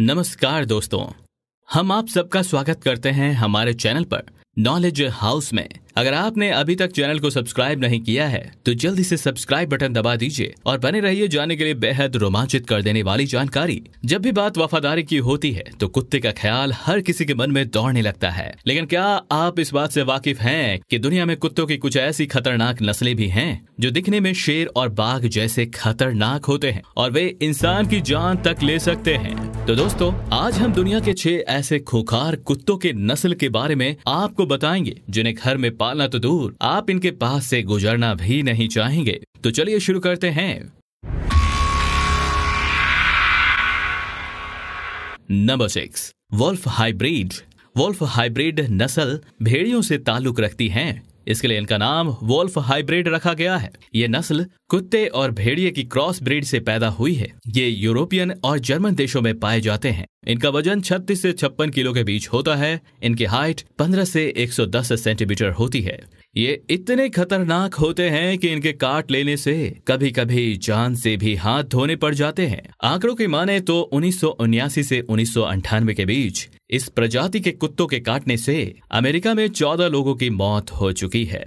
नमस्कार दोस्तों हम आप सबका स्वागत करते हैं हमारे चैनल पर नॉलेज हाउस में अगर आपने अभी तक चैनल को सब्सक्राइब नहीं किया है तो जल्दी से सब्सक्राइब बटन दबा दीजिए और बने रहिए जाने के लिए बेहद रोमांचित कर देने वाली जानकारी जब भी बात वफादारी की होती है तो कुत्ते का ख्याल हर किसी के मन में दौड़ने लगता है लेकिन क्या आप इस बात से वाकिफ हैं कि दुनिया में कुत्तों की कुछ ऐसी खतरनाक नस्लें भी हैं जो दिखने में शेर और बाघ जैसे खतरनाक होते हैं और वे इंसान की जान तक ले सकते हैं तो दोस्तों आज हम दुनिया के छह ऐसे खुखार कुत्तों के नस्ल के बारे में आपको बताएंगे जिन्हें घर में पालना तो दूर आप इनके पास से गुजरना भी नहीं चाहेंगे तो चलिए शुरू करते हैं number six wolf hybrid wolf hybrid नस्ल भेड़ियों से ताल्लुक रखती हैं इसके लिए इनका नाम वोल्फ हाइब्रिड रखा गया है ये नस्ल कुत्ते और भेड़िए की क्रॉस ब्रीड से पैदा हुई है ये यूरोपियन और जर्मन देशों में पाए जाते हैं इनका वजन 36 से 56 किलो के बीच होता है इनकी हाइट 15 से 110 सेंटीमीटर होती है ये इतने खतरनाक होते हैं कि इनके काट लेने से कभी कभी जान से भी हाथ धोने पड़ जाते हैं आंकड़ों की माने तो उन्नीस से उन्नीस के बीच इस प्रजाति के कुत्तों के काटने से अमेरिका में चौदह लोगों की मौत हो चुकी है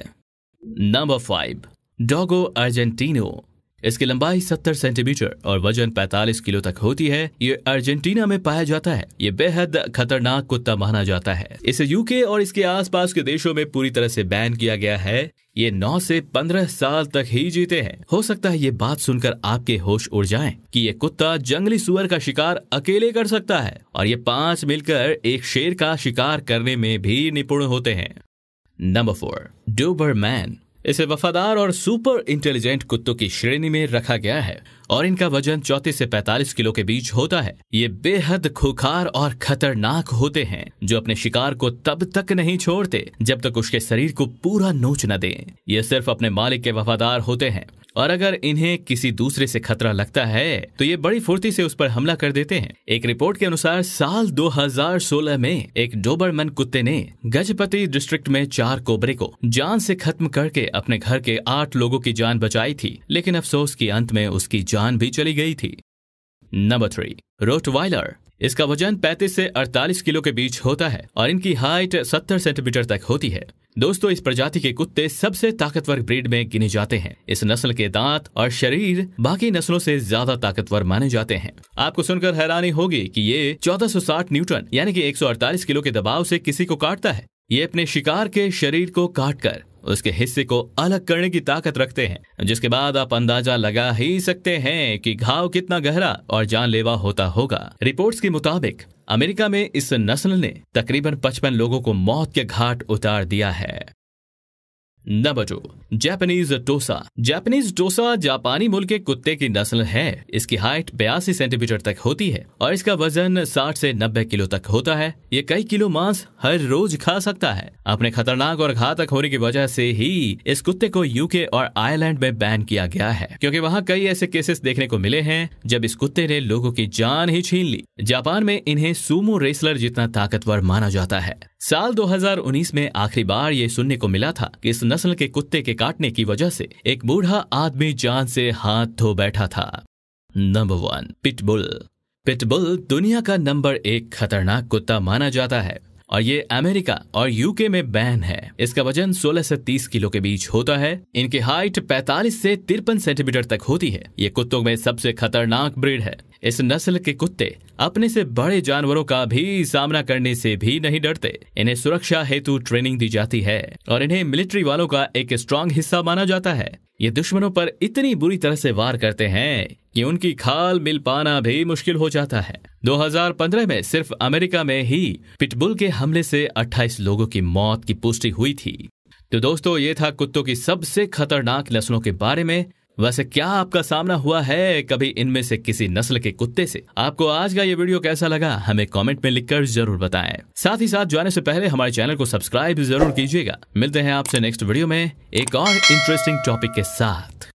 नंबर फाइव डॉगो अर्जेंटिनो इसकी लंबाई 70 सेंटीमीटर और वजन 45 किलो तक होती है ये अर्जेंटीना में पाया जाता है ये बेहद खतरनाक कुत्ता माना जाता है इसे यूके और इसके आसपास के देशों में पूरी तरह से बैन किया गया है ये 9 से 15 साल तक ही जीते हैं हो सकता है ये बात सुनकर आपके होश उड़ जाएं कि ये कुत्ता जंगली सुअर का शिकार अकेले कर सकता है और ये पांच मिलकर एक शेर का शिकार करने में भी निपुण होते हैं नंबर फोर मैन इसे वफादार और सुपर इंटेलिजेंट कुत्तों की श्रेणी में रखा गया है और इनका वजन चौतीस से 45 किलो के बीच होता है ये बेहद खुखार और खतरनाक होते हैं जो अपने शिकार को तब तक नहीं छोड़ते जब तक उसके शरीर को पूरा नोच न दें। ये सिर्फ अपने मालिक के वफादार होते हैं और अगर इन्हें किसी दूसरे से खतरा लगता है तो ये बड़ी फुर्ती से उस पर हमला कर देते हैं एक रिपोर्ट के अनुसार साल 2016 में एक डोबरमन कुत्ते ने गजपति डिस्ट्रिक्ट में चार कोबरे को जान से खत्म करके अपने घर के आठ लोगों की जान बचाई थी लेकिन अफसोस के अंत में उसकी जान भी चली गई थी नंबर थ्री रोटवाइलर इसका वजन 35 से 48 किलो के बीच होता है और इनकी हाइट 70 सेंटीमीटर तक होती है दोस्तों इस प्रजाति के कुत्ते सबसे ताकतवर ब्रीड में गिने जाते हैं इस नस्ल के दांत और शरीर बाकी नस्लों से ज्यादा ताकतवर माने जाते हैं आपको सुनकर हैरानी होगी कि ये 1460 न्यूटन यानी कि 148 किलो के दबाव से किसी को काटता है ये अपने शिकार के शरीर को काटकर उसके हिस्से को अलग करने की ताकत रखते हैं जिसके बाद आप अंदाजा लगा ही सकते हैं कि घाव कितना गहरा और जानलेवा होता होगा रिपोर्ट्स के मुताबिक अमेरिका में इस नस्ल ने तकरीबन 55 लोगों को मौत के घाट उतार दिया है number two Japanese Tosa Japanese Tosa जापानी मूल के कुत्ते की नस्ल है इसकी हाइट बयासी सेंटीमीटर तक होती है और इसका वजन 60 से 90 किलो तक होता है ये कई किलो मांस हर रोज खा सकता है अपने खतरनाक और घातक होने की वजह से ही इस कुत्ते को यूके और आयरलैंड में बैन किया गया है क्योंकि वहाँ कई ऐसे केसेस देखने को मिले हैं जब इस कुत्ते ने लोगों की जान ही छीन ली जापान में इन्हें सूमो रेसलर जितना ताकतवर माना जाता है साल 2019 में आखिरी बार ये सुनने को मिला था कि इस नस्ल के कुत्ते के काटने की वजह से एक बूढ़ा आदमी जान से हाथ धो बैठा था नंबर वन पिटबुल पिटबुल दुनिया का नंबर एक खतरनाक कुत्ता माना जाता है और ये अमेरिका और यूके में बैन है इसका वजन 16 से 30 किलो के बीच होता है इनकी हाइट 45 से तिरपन सेंटीमीटर तक होती है ये कुत्तों में सबसे खतरनाक ब्रीड है इस नस्ल के कुत्ते अपने से बड़े जानवरों का भी सामना करने से भी नहीं डरते इन्हें सुरक्षा हेतु ट्रेनिंग दी जाती है और इन्हें मिलिट्री वालों का एक स्ट्रांग हिस्सा माना जाता है ये दुश्मनों पर इतनी बुरी तरह से वार करते हैं कि उनकी खाल मिल पाना भी मुश्किल हो जाता है 2015 में सिर्फ अमेरिका में ही पिटबुल के हमले से 28 लोगों की मौत की पुष्टि हुई थी तो दोस्तों ये था कुत्तों की सबसे खतरनाक नस्लों के बारे में वैसे क्या आपका सामना हुआ है कभी इनमें से किसी नस्ल के कुत्ते से आपको आज का ये वीडियो कैसा लगा हमें कमेंट में लिखकर जरूर बताएं साथ ही साथ जाने से पहले हमारे चैनल को सब्सक्राइब जरूर कीजिएगा मिलते हैं आपसे नेक्स्ट वीडियो में एक और इंटरेस्टिंग टॉपिक के साथ